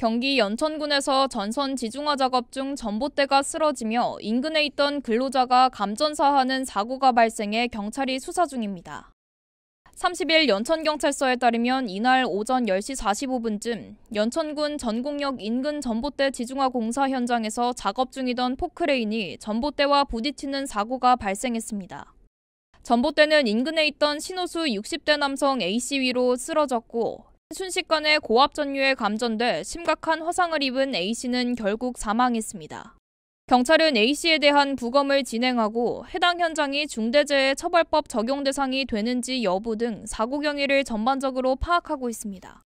경기 연천군에서 전선 지중화 작업 중 전봇대가 쓰러지며 인근에 있던 근로자가 감전사하는 사고가 발생해 경찰이 수사 중입니다. 30일 연천경찰서에 따르면 이날 오전 10시 45분쯤 연천군 전곡역 인근 전봇대 지중화 공사 현장에서 작업 중이던 포크레인이 전봇대와 부딪히는 사고가 발생했습니다. 전봇대는 인근에 있던 신호수 60대 남성 A씨 위로 쓰러졌고 순식간에 고압전류에 감전돼 심각한 화상을 입은 A씨는 결국 사망했습니다. 경찰은 A씨에 대한 부검을 진행하고 해당 현장이 중대재해 처벌법 적용 대상이 되는지 여부 등 사고 경위를 전반적으로 파악하고 있습니다.